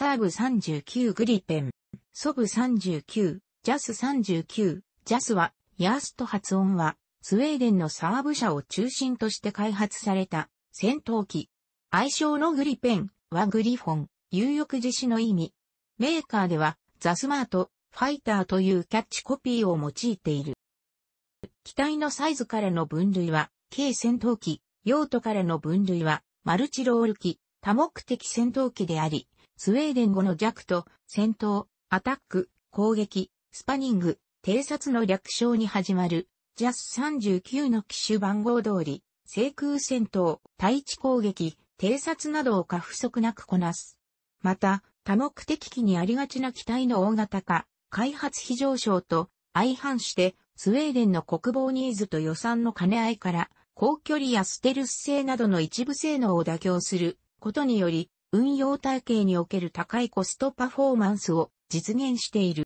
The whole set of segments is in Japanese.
サーブ39グリペン、ソブ39、ジャス39、ジャスは、ヤースと発音は、スウェーデンのサーブ社を中心として開発された戦闘機。愛称のグリペンはグリフォン、有力自死の意味。メーカーでは、ザスマート、ファイターというキャッチコピーを用いている。機体のサイズからの分類は、軽戦闘機、用途からの分類は、マルチロール機、多目的戦闘機であり、スウェーデン語の弱と、戦闘、アタック、攻撃、スパニング、偵察の略称に始まる、ジャス39の機種番号通り、制空戦闘、対地攻撃、偵察などを過不足なくこなす。また、多目的機にありがちな機体の大型化、開発非常省と相反して、スウェーデンの国防ニーズと予算の兼ね合いから、高距離やステルス性などの一部性能を妥協することにより、運用体系における高いコストパフォーマンスを実現している。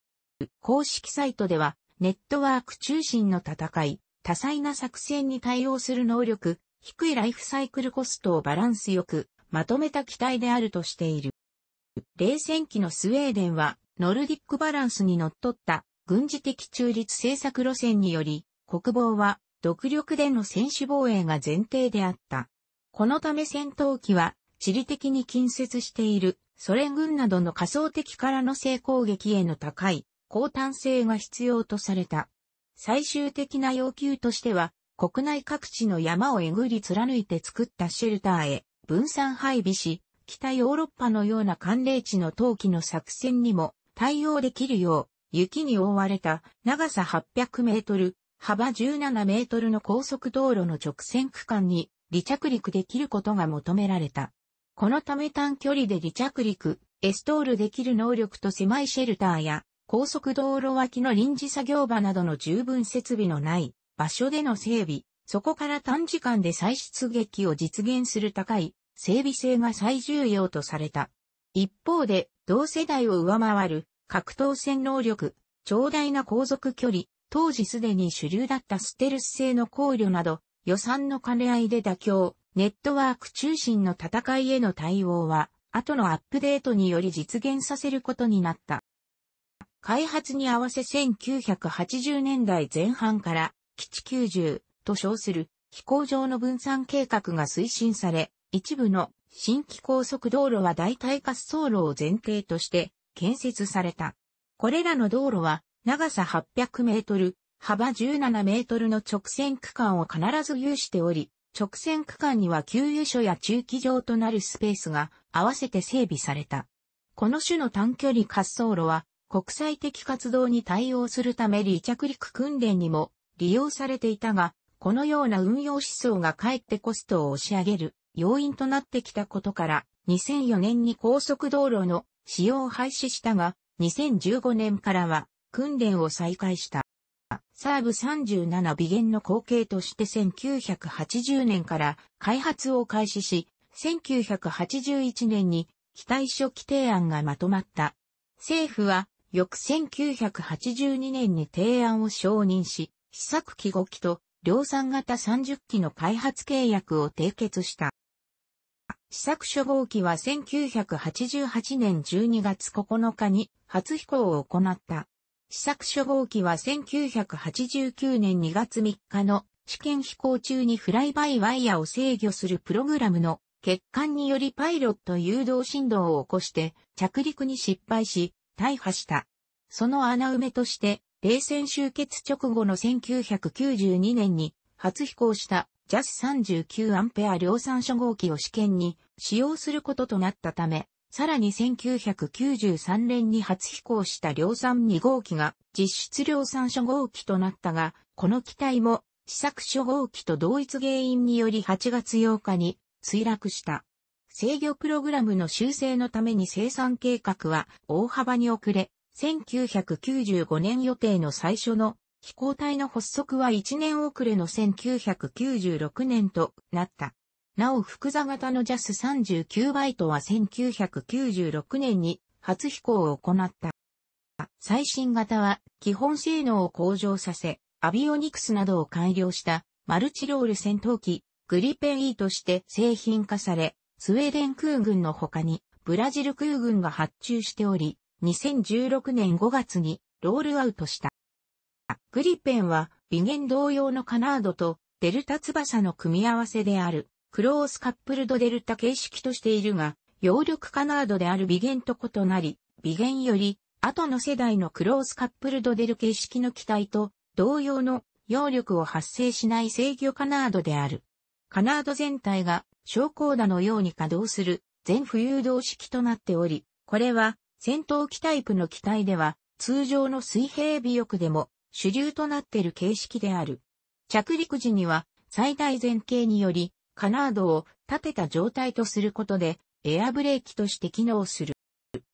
公式サイトでは、ネットワーク中心の戦い、多彩な作戦に対応する能力、低いライフサイクルコストをバランスよく、まとめた機体であるとしている。冷戦期のスウェーデンは、ノルディックバランスにのっとった軍事的中立政策路線により、国防は独力での戦士防衛が前提であった。このため戦闘機は地理的に近接しているソ連軍などの仮想敵からの性攻撃への高い高炭性が必要とされた。最終的な要求としては、国内各地の山をえぐり貫いて作ったシェルターへ分散配備し、北ヨーロッパのような寒冷地の陶器の作戦にも対応できるよう、雪に覆われた長さ800メートル、幅17メートルの高速道路の直線区間に離着陸できることが求められた。このため短距離で離着陸、エストールできる能力と狭いシェルターや高速道路脇の臨時作業場などの十分設備のない場所での整備、そこから短時間で再出撃を実現する高い整備性が最重要とされた。一方で同世代を上回る格闘戦能力、長大な航続距離、当時すでに主流だったステルス性の考慮など予算の兼ね合いで妥協、ネットワーク中心の戦いへの対応は、後のアップデートにより実現させることになった。開発に合わせ1980年代前半から、基地90と称する飛行場の分散計画が推進され、一部の新規高速道路は代替滑走路を前提として建設された。これらの道路は長さ800メートル、幅17メートルの直線区間を必ず有しており、直線区間には給油所や駐機場となるスペースが合わせて整備された。この種の短距離滑走路は国際的活動に対応するため離着陸訓練にも利用されていたが、このような運用思想がかえってコストを押し上げる要因となってきたことから2004年に高速道路の使用を廃止したが2015年からは訓練を再開した。サーブ37微減の後継として1980年から開発を開始し、1981年に機体初期提案がまとまった。政府は翌1982年に提案を承認し、試作機5機と量産型30機の開発契約を締結した。試作初号機は1988年12月9日に初飛行を行った。試作初号機は1989年2月3日の試験飛行中にフライバイワイヤを制御するプログラムの欠陥によりパイロット誘導振動を起こして着陸に失敗し大破した。その穴埋めとして冷戦終結直後の1992年に初飛行した JAS39 アンペア量産初号機を試験に使用することとなったためさらに1993年に初飛行した量産2号機が実質量産初号機となったが、この機体も試作初号機と同一原因により8月8日に墜落した。制御プログラムの修正のために生産計画は大幅に遅れ、1995年予定の最初の飛行体の発足は1年遅れの1996年となった。なお複座型の JAS39 バイトは1996年に初飛行を行った。最新型は基本性能を向上させ、アビオニクスなどを改良したマルチロール戦闘機グリペン E として製品化され、スウェーデン空軍の他にブラジル空軍が発注しており、2016年5月にロールアウトした。グリペンは、ビゲン同様のカナードとデルタ翼の組み合わせである。クロースカップルドデルタ形式としているが、揚力カナードである微減と異なり、微減より、後の世代のクロースカップルドデル形式の機体と同様の揚力を発生しない制御カナードである。カナード全体が昇降打のように稼働する全浮遊動式となっており、これは戦闘機タイプの機体では通常の水平尾翼でも主流となっている形式である。着陸時には最大前傾によりカナードを立てた状態とすることで、エアブレーキとして機能する。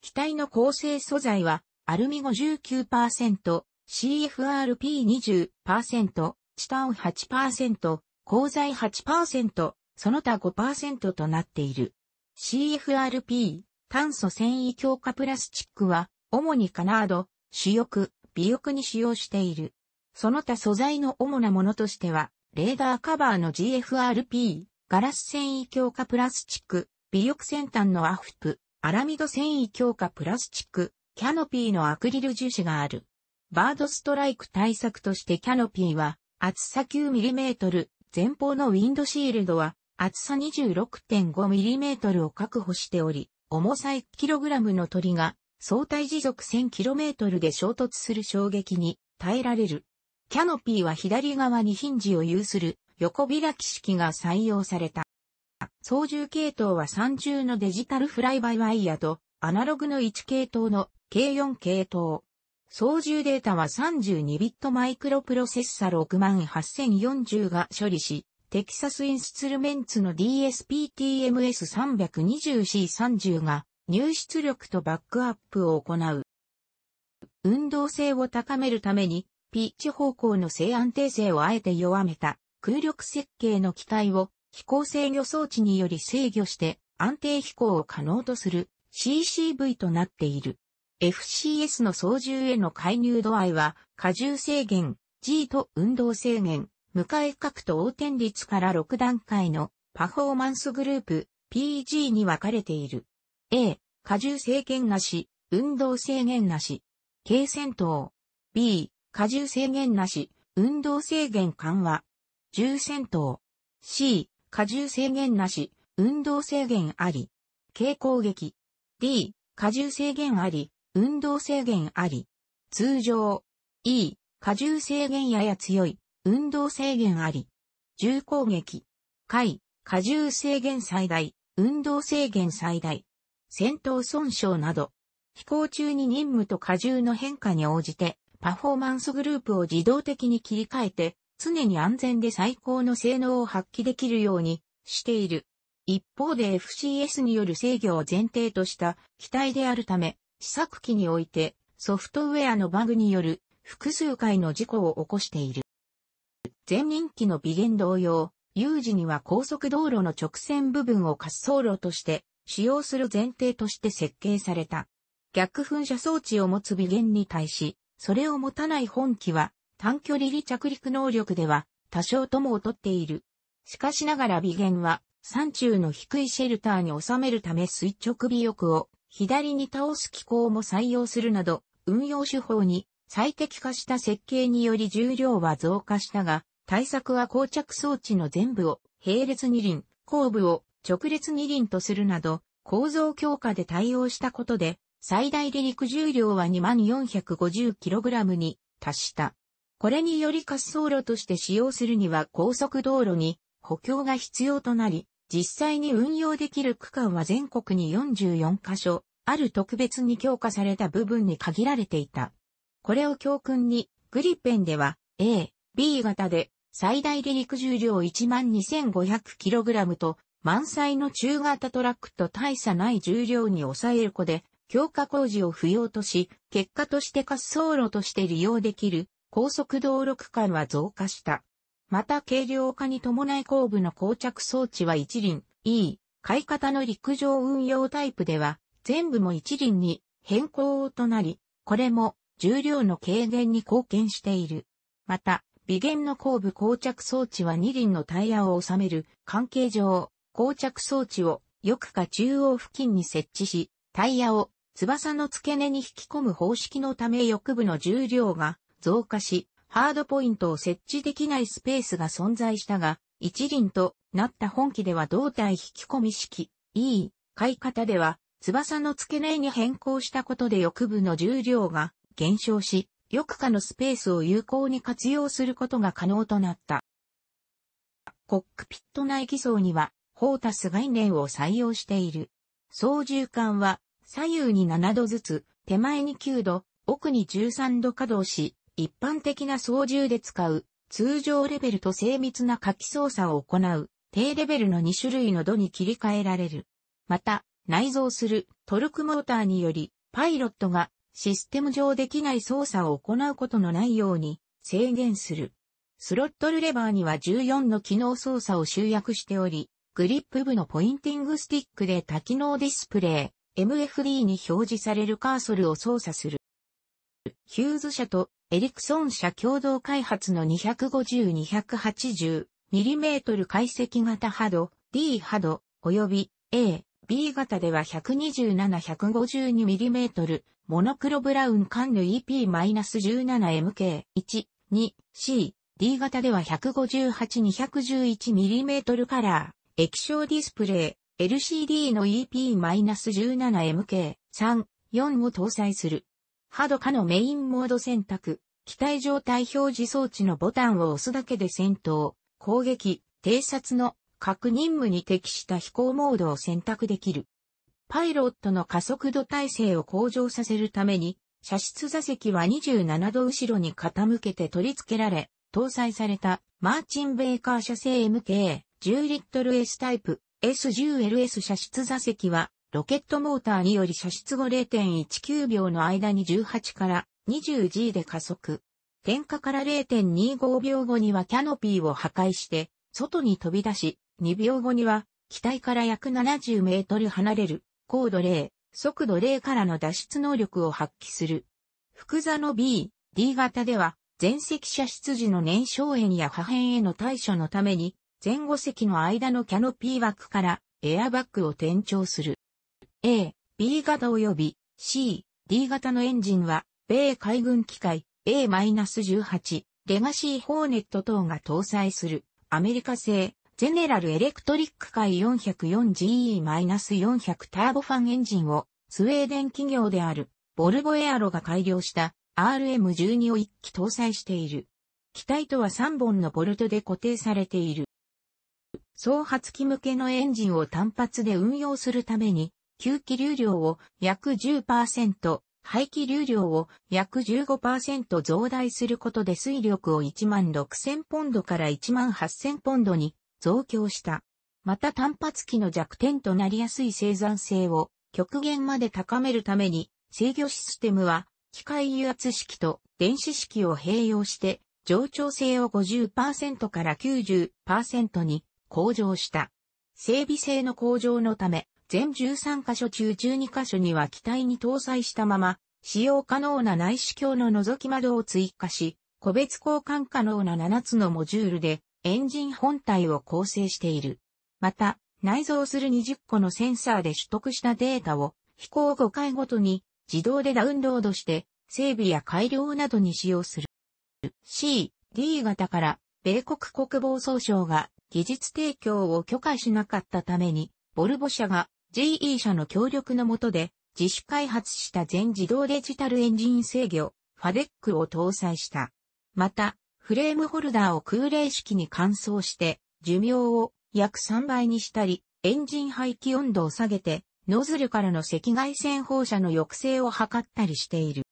機体の構成素材は、アルミ59%、CFRP20%、チタン8%、鋼材8%、その他5%となっている。CFRP、炭素繊維強化プラスチックは、主にカナード、主翼、尾翼に使用している。その他素材の主なものとしては、レーダーカバーの GFRP、ガラス繊維強化プラスチック、微翼先端のアフプ、アラミド繊維強化プラスチック、キャノピーのアクリル樹脂がある。バードストライク対策としてキャノピーは、厚さ 9mm、前方のウィンドシールドは、厚さ 26.5mm を確保しており、重さ 1kg の鳥が、相対時速 1000km で衝突する衝撃に耐えられる。キャノピーは左側にヒンジを有する横開き式が採用された。操縦系統は30のデジタルフライバイワイヤとアナログの1系統の k 4系統。操縦データは32ビットマイクロプロセッサ68040が処理し、テキサスインストルメンツの DSPTMS320C30 が入出力とバックアップを行う。運動性を高めるために、ピッチ方向の性安定性をあえて弱めた空力設計の機体を飛行制御装置により制御して安定飛行を可能とする CCV となっている。FCS の操縦への介入度合いは、荷重制限、G と運動制限、向かい角と横転率から6段階のパフォーマンスグループ PG に分かれている。A、荷重制限なし、運動制限なし、軽戦闘。B、荷重制限なし、運動制限緩和。重戦闘。C、荷重制限なし、運動制限あり。軽攻撃。D、荷重制限あり、運動制限あり。通常。E、荷重制限やや強い、運動制限あり。重攻撃。回、荷重制限最大、運動制限最大。戦闘損傷など。飛行中に任務と荷重の変化に応じて、パフォーマンスグループを自動的に切り替えて、常に安全で最高の性能を発揮できるようにしている。一方で FCS による制御を前提とした機体であるため、試作機においてソフトウェアのバグによる複数回の事故を起こしている。前任機の微減同様、有事には高速道路の直線部分を滑走路として使用する前提として設計された。逆噴射装置を持つ微減に対し、それを持たない本機は短距離離着陸能力では多少とも劣っている。しかしながら微減は山中の低いシェルターに収めるため垂直尾翼を左に倒す機構も採用するなど運用手法に最適化した設計により重量は増加したが、対策は膠着装置の全部を並列二輪、後部を直列二輪とするなど、構造強化で対応したことで、最大離陸重量は 2450kg に達した。これにより滑走路として使用するには高速道路に補強が必要となり、実際に運用できる区間は全国に44カ所、ある特別に強化された部分に限られていた。これを教訓に、グリペンでは A、B 型で最大離陸重量 12,500kg と満載の中型トラックと大差ない重量に抑える子で強化工事を不要とし、結果として滑走路として利用できる高速道路区間は増加した。また軽量化に伴い後部の膠着装置は一輪 E、買い方の陸上運用タイプでは全部も一輪に変更となり、これも重量の軽減に貢献している。また、微減の後部膠着装置は二輪のタイヤを収める関係上、膠着装置をよくか中央付近に設置し、タイヤを翼の付け根に引き込む方式のため翼部の重量が増加し、ハードポイントを設置できないスペースが存在したが、一輪となった本機では胴体引き込み式、E、買い方では、翼の付け根に変更したことで翼部の重量が減少し、翼下のスペースを有効に活用することが可能となった。コックピット内偽装には、ホータス概念を採用している。操縦桿は左右に7度ずつ、手前に9度、奥に13度稼働し、一般的な操縦で使う、通常レベルと精密な書き操作を行う、低レベルの2種類の度に切り替えられる。また、内蔵するトルクモーターにより、パイロットがシステム上できない操作を行うことのないように制限する。スロットルレバーには14の機能操作を集約しており、グリップ部のポインティングスティックで多機能ディスプレイ、MFD に表示されるカーソルを操作する。ヒューズ社とエリクソン社共同開発の 250-280mm 解析型波動、D 波動、及び A、B 型では 127-152mm、モノクロブラウンカンヌ EP-17MK1、2、C、D 型では 158-211mm カラー、液晶ディスプレイ、LCD の EP-17MK3、4を搭載する。ハドカのメインモード選択、機体状態表示装置のボタンを押すだけで戦闘、攻撃、偵察の各任務に適した飛行モードを選択できる。パイロットの加速度体制を向上させるために、射出座席は27度後ろに傾けて取り付けられ、搭載されたマーチンベーカー社製 MK10 リットル S タイプ S10LS 射出座席はロケットモーターにより射出後0.19秒の間に18から 20G で加速。点火から0.25秒後にはキャノピーを破壊して、外に飛び出し、2秒後には、機体から約70メートル離れる、高度0、速度0からの脱出能力を発揮する。複座の B、D 型では、前席射出時の燃焼炎や破片への対処のために、前後席の間のキャノピー枠からエアバッグを転調する。A、B 型及び C、D 型のエンジンは、米海軍機械 A-18 レガシーホーネット等が搭載するアメリカ製ゼネラルエレクトリック界 404GE-400 ターボファンエンジンをスウェーデン企業であるボルボエアロが改良した RM12 を1機搭載している。機体とは3本のボルトで固定されている。総発機向けのエンジンを単発で運用するために吸気流量を約10%、排気流量を約15%増大することで水力を1万6000ポンドから1万8000ポンドに増強した。また単発機の弱点となりやすい生産性を極限まで高めるために制御システムは機械油圧式と電子式を併用して上調性を50%から90%に向上した。整備性の向上のため全13箇所中12箇所には機体に搭載したまま、使用可能な内視鏡の覗き窓を追加し、個別交換可能な7つのモジュールで、エンジン本体を構成している。また、内蔵する20個のセンサーで取得したデータを、飛行5回ごとに自動でダウンロードして、整備や改良などに使用する。C、D 型から、米国国防総省が技術提供を許可しなかったために、ボルボ社が GE 社の協力のもとで、自主開発した全自動デジタルエンジン制御、ファデックを搭載した。また、フレームホルダーを空冷式に乾燥して、寿命を約3倍にしたり、エンジン排気温度を下げて、ノズルからの赤外線放射の抑制を図ったりしている。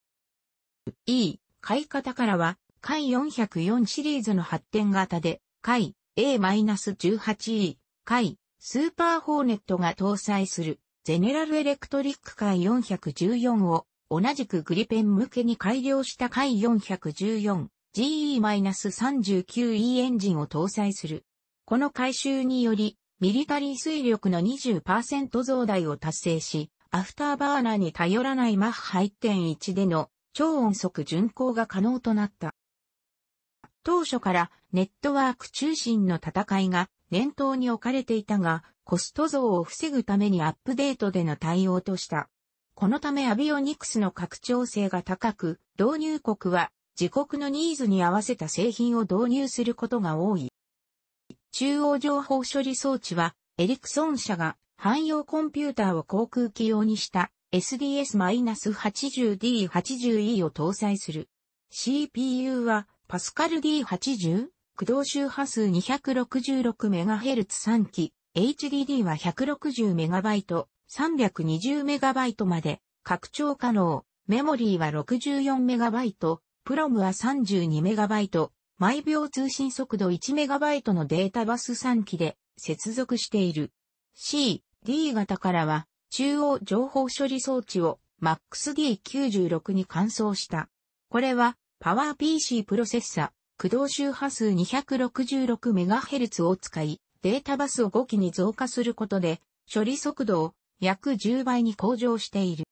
E、買い方からは、回404シリーズの発展型で、回 A-18E、回スーパーホーネットが搭載するゼネラルエレクトリック回414を同じくグリペン向けに改良した回 414GE-39E エンジンを搭載する。この改修により、ミリタリー水力の20%増大を達成し、アフターバーナーに頼らないマッハ1.1での超音速巡航が可能となった。当初からネットワーク中心の戦いが念頭に置かれていたが、コスト増を防ぐためにアップデートでの対応とした。このためアビオニクスの拡張性が高く、導入国は自国のニーズに合わせた製品を導入することが多い。中央情報処理装置は、エリクソン社が汎用コンピューターを航空機用にした SDS-80D80E を搭載する。CPU はパスカル D80 駆動周波数 266MHz3 機、HDD は 160MB、320MB まで拡張可能、メモリーは 64MB、プロムは 32MB、毎秒通信速度 1MB のデータバス3機で接続している。C、D 型からは中央情報処理装置を MaxD96 に換装した。これは PowerPC プロセッサ駆動周波数 266MHz を使い、データバスを5機に増加することで、処理速度を約10倍に向上している。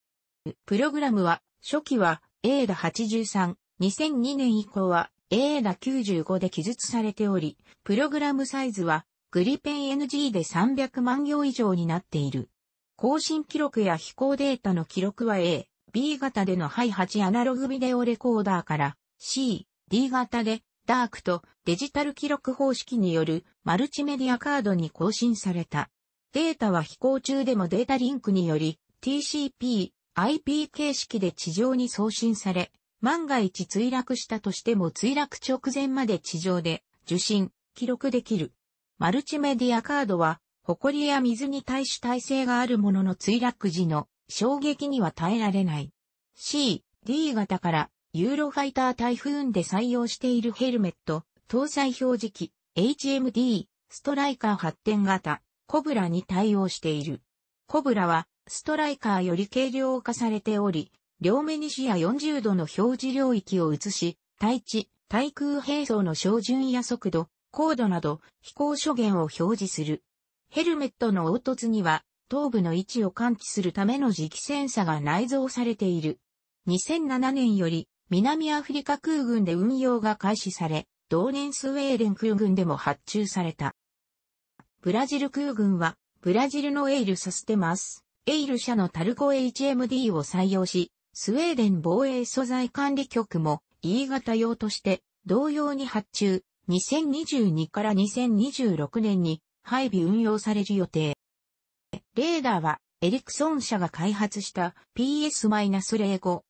プログラムは、初期は ADA83、2002年以降は ADA95 で記述されており、プログラムサイズは、グリペン NG で300万行以上になっている。更新記録や飛行データの記録は A、B 型でのハイ8アナログビデオレコーダーから C、D 型でダークとデジタル記録方式によるマルチメディアカードに更新された。データは飛行中でもデータリンクにより TCP、IP 形式で地上に送信され、万が一墜落したとしても墜落直前まで地上で受信、記録できる。マルチメディアカードは、埃や水に対し耐性があるものの墜落時の衝撃には耐えられない。C、D 型からユーロファイタータイフーンで採用しているヘルメット、搭載表示器、HMD、ストライカー発展型、コブラに対応している。コブラは、ストライカーより軽量化されており、両目に視野40度の表示領域を移し、対地、対空並走の照準や速度、高度など、飛行諸元を表示する。ヘルメットの凹凸には、頭部の位置を感知するための磁気センサが内蔵されている。2007年より、南アフリカ空軍で運用が開始され、同年スウェーデン空軍でも発注された。ブラジル空軍は、ブラジルのエイルサステマス、エイル社のタルコ HMD を採用し、スウェーデン防衛素材管理局も E 型用として同様に発注、2022から2026年に配備運用される予定。レーダーはエリクソン社が開発した PS-05A を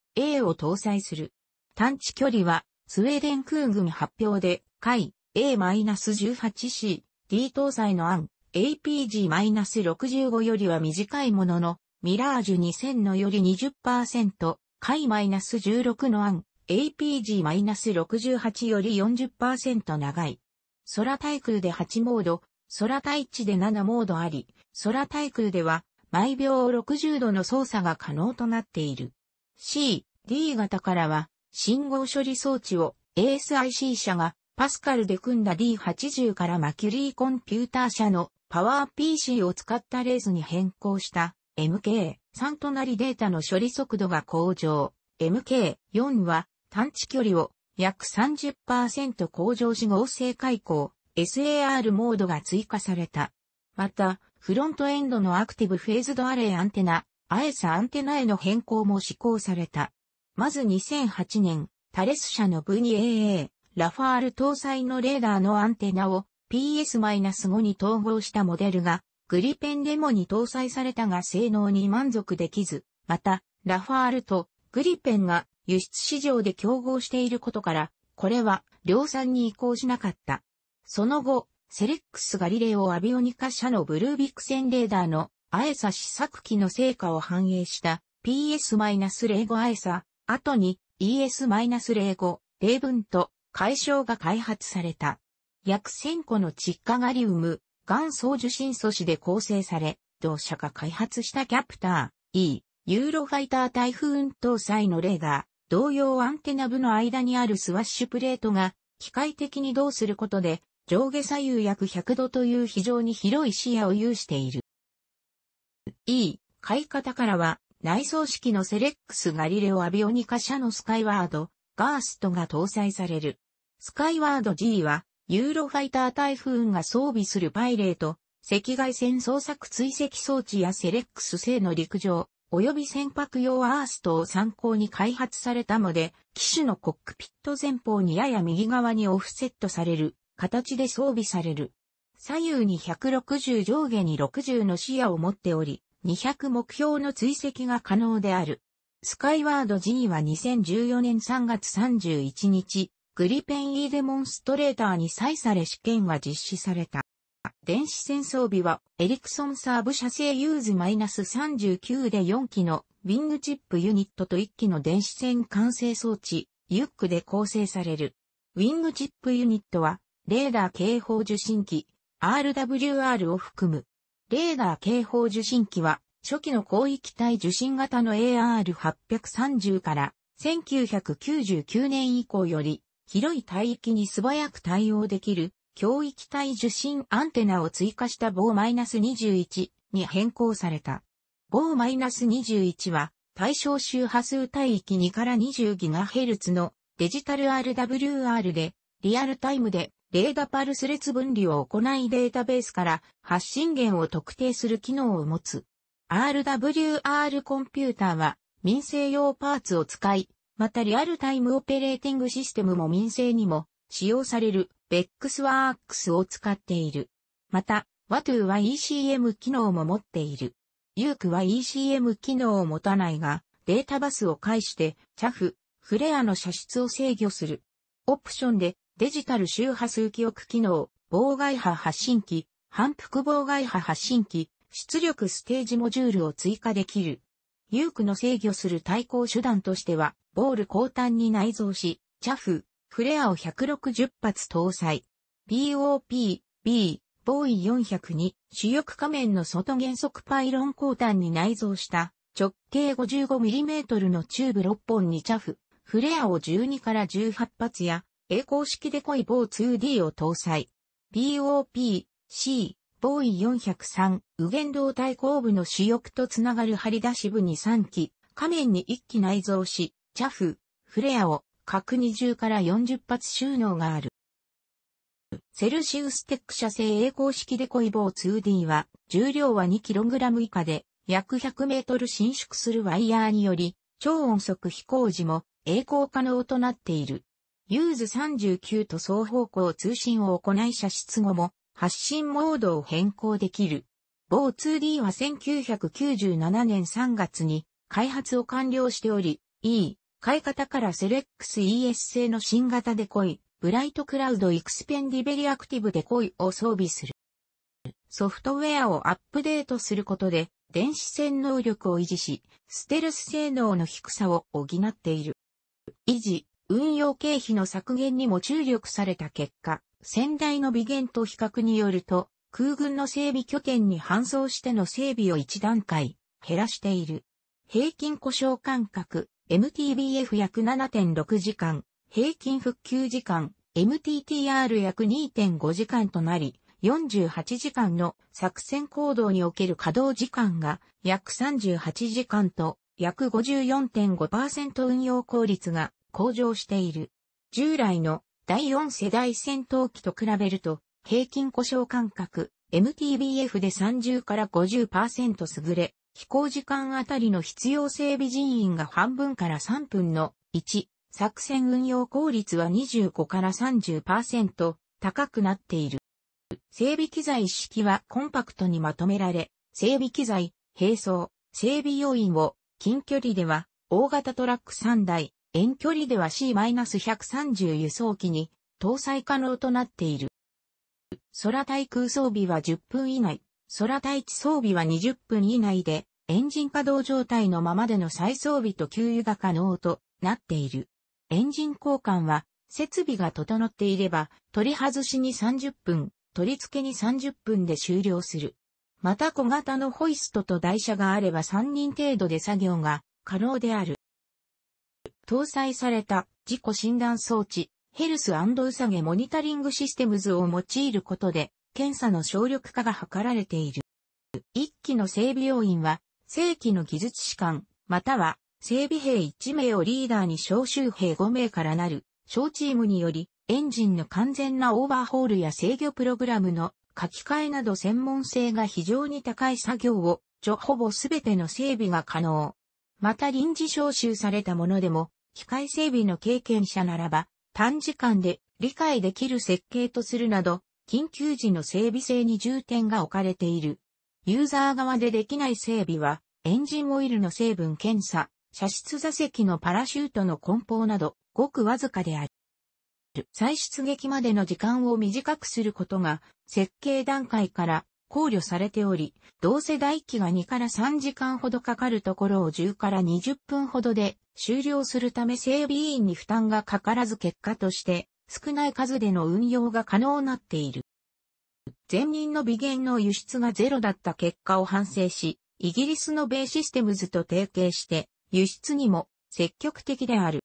搭載する探知距離は、スウェーデン空軍発表で、海 A-18C、D 搭載の案 APG-65 よりは短いものの、ミラージュ2000のより20%、海 -16 の案 APG-68 より40%長い。空対空で8モード、空対地で7モードあり、空対空では毎秒60度の操作が可能となっている。C、D 型からは信号処理装置を ASIC 社がパスカルで組んだ D80 からマキュリーコンピューター社のパワー PC を使ったレースに変更した MK3 となりデータの処理速度が向上。MK4 は探知距離を約30%向上し合成開口 SAR モードが追加された。また、フロントエンドのアクティブフェーズドアレイアンテナ、アエサアンテナへの変更も施行された。まず2008年、タレス社の VAA、ラファール搭載のレーダーのアンテナを PS-5 に統合したモデルが、グリペンデモに搭載されたが性能に満足できず、また、ラファールとグリペンが輸出市場で競合していることから、これは量産に移行しなかった。その後、セレックスがリレーをアビオニカ社のブルービックセンレーダーのアエサ試作機の成果を反映した PS-05 アエサ後に ES-05、例文と解消が開発された。約1000個の窒化ガリウム、元素受信素子で構成され、同社が開発したキャプター E、ユーロファイター台風運搭載のレーダー、同様アンテナ部の間にあるスワッシュプレートが、機械的に動することで、上下左右約100度という非常に広い視野を有している。E、買い方からは、内装式のセレックスガリレオアビオニカ社のスカイワード、ガーストが搭載される。スカイワード G は、ユーロファイタータイフーンが装備するパイレート、赤外線捜索追跡装置やセレックス製の陸上、及び船舶用アーストを参考に開発されたので、機種のコックピット前方にやや右側にオフセットされる形で装備される。左右に160上下に60の視野を持っており、200目標の追跡が可能である。スカイワード G は2014年3月31日、グリペン E デモンストレーターに際され試験は実施された。電子戦装備はエリクソンサーブ社製ユーズ -39 で4機のウィングチップユニットと1機の電子戦完成装置、ユックで構成される。ウィングチップユニットはレーダー警報受信機 RWR を含むレーダー警報受信機は、初期の広域帯受信型の AR830 から1999年以降より広い帯域に素早く対応できる広域帯受信アンテナを追加した棒 -21 に変更された。棒 -21 は対象周波数帯域2から 20GHz のデジタル RWR でリアルタイムでレーダパルス列分離を行いデータベースから発信源を特定する機能を持つ。RWR コンピューターは民生用パーツを使い、またリアルタイムオペレーティングシステムも民生にも使用されるベックスワークスを使っている。また、w a t ーは ECM 機能も持っている。UKE は ECM 機能を持たないが、データバスを介して、チャフ、フレアの射出を制御する。オプションでデジタル周波数記憶機能、妨害波発信機、反復妨害波発信機、出力ステージモジュールを追加できる。ユークの制御する対抗手段としては、ボール後端に内蔵し、チャフ、フレアを160発搭載。BOP、B、ボーイ402、主翼仮面の外原則パイロン後端に内蔵した直径 55mm のチューブ6本にチャフ、フレアを12から18発や栄光式デコイボー 2D を搭載。BOP、C、ボーイ403、右弦胴体後部の主翼とつながる張り出し部に3機、下面に1機内蔵し、チャフ、フレアを各20から40発収納がある。セルシウステック社製栄光式デコイボー 2D は、重量は 2kg 以下で、約100メートル伸縮するワイヤーにより、超音速飛行時も栄光可能となっている。ユーズ39と双方向通信を行い射出後も発信モードを変更できる。某 2D は1997年3月に開発を完了しており、E、買い方からセレックス ES 製の新型デコイ、ブライトクラウドエクスペンディベリアクティブデコイを装備する。ソフトウェアをアップデートすることで、電子戦能力を維持し、ステルス性能の低さを補っている。維持、運用経費の削減にも注力された結果、先代の微減と比較によると、空軍の整備拠点に搬送しての整備を一段階減らしている。平均故障間隔、MTBF 約7.6時間、平均復旧時間、MTTR 約2.5時間となり、48時間の作戦行動における稼働時間が約38時間と約54.5%運用効率が向上している。従来の第4世代戦闘機と比べると、平均故障間隔、MTBF で30から50%優れ、飛行時間あたりの必要整備人員が半分から3分の1、作戦運用効率は25から30%高くなっている。整備機材式はコンパクトにまとめられ、整備機材、並走、整備要員を近距離では大型トラック3台、遠距離では C-130 輸送機に搭載可能となっている。空対空装備は10分以内、空対地装備は20分以内で、エンジン稼働状態のままでの再装備と給油が可能となっている。エンジン交換は、設備が整っていれば、取り外しに30分、取り付けに30分で終了する。また小型のホイストと台車があれば3人程度で作業が可能である。搭載された自己診断装置、ヘルスウサゲモニタリングシステムズを用いることで、検査の省力化が図られている。一機の整備要員は、正規の技術士官、または整備兵1名をリーダーに招集兵5名からなる、小チームにより、エンジンの完全なオーバーホールや制御プログラムの書き換えなど専門性が非常に高い作業を、ちょほぼすべての整備が可能。また臨時招集されたものでも、機械整備の経験者ならば、短時間で理解できる設計とするなど、緊急時の整備性に重点が置かれている。ユーザー側でできない整備は、エンジンオイルの成分検査、車室座席のパラシュートの梱包など、ごくわずかである。再出撃までの時間を短くすることが、設計段階から考慮されており、どうせ機が2から3時間ほどかかるところを10から20分ほどで終了するため整備員に負担がかからず結果として少ない数での運用が可能になっている。前任の微減の輸出がゼロだった結果を反省し、イギリスの米システムズと提携して輸出にも積極的である。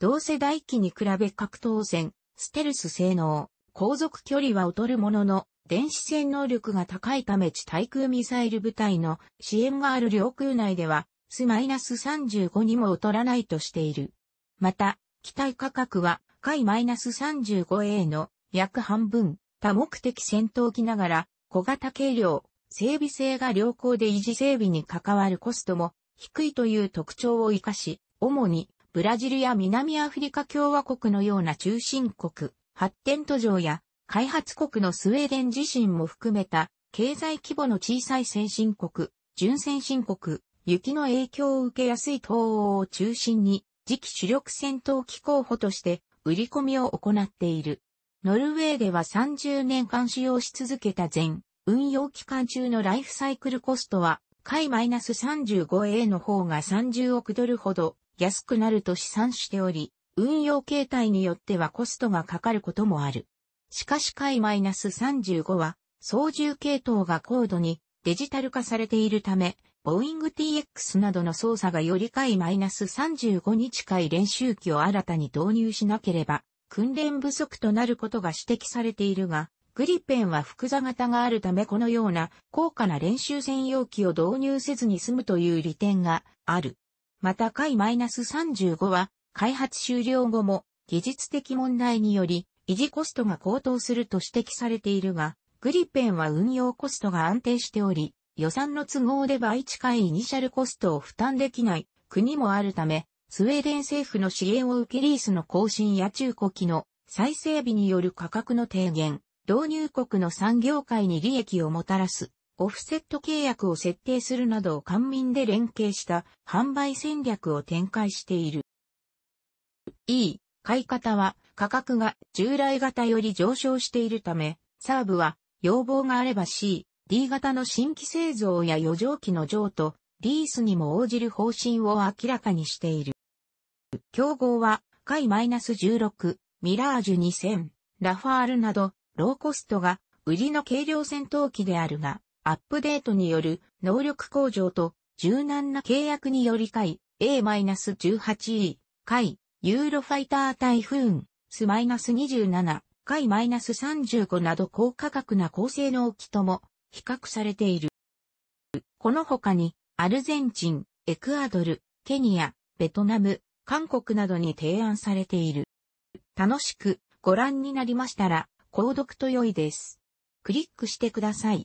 同世代機に比べ格闘戦、ステルス性能、航続距離は劣るものの、電子戦能力が高いため地対空ミサイル部隊の支援がある領空内では、スマイナス35にも劣らないとしている。また、機体価格は、海マイナス 35A の約半分、多目的戦闘機ながら、小型軽量、整備性が良好で維持整備に関わるコストも低いという特徴を活かし、主にブラジルや南アフリカ共和国のような中心国、発展途上や開発国のスウェーデン自身も含めた、経済規模の小さい先進国、純先進国、雪の影響を受けやすい東欧を中心に、次期主力戦闘機候補として、売り込みを行っている。ノルウェーでは30年間使用し続けた全、運用期間中のライフサイクルコストは、回 -35A の方が30億ドルほど安くなると試算しており、運用形態によってはコストがかかることもある。しかし解 -35 は、操縦系統が高度にデジタル化されているため、ボーイング TX などの操作がより解 -35 に近い練習機を新たに導入しなければ、訓練不足となることが指摘されているが、グリペンは複座型があるためこのような高価な練習専用機を導入せずに済むという利点がある。また解 -35 は開発終了後も技術的問題により維持コストが高騰すると指摘されているが、グリペンは運用コストが安定しており、予算の都合で倍近いイニシャルコストを負担できない国もあるため、スウェーデン政府の支援を受けリースの更新や中古機の再整備による価格の低減、導入国の産業界に利益をもたらす、オフセット契約を設定するなどを官民で連携した販売戦略を展開している。E、買い方は価格が従来型より上昇しているため、サーブは要望があれば C、D 型の新規製造や余剰機の譲渡、リースにも応じる方針を明らかにしている。競合は、カイ -16、ミラージュ2000、ラファールなど、ローコストが売りの軽量戦闘機であるが、アップデートによる能力向上と柔軟な契約によりカイ、A-18E、買いユーロファイター台風ス -27、回 -35 など高価格な高性能機とも比較されている。この他に、アルゼンチン、エクアドル、ケニア、ベトナム、韓国などに提案されている。楽しくご覧になりましたら、購読と良いです。クリックしてください。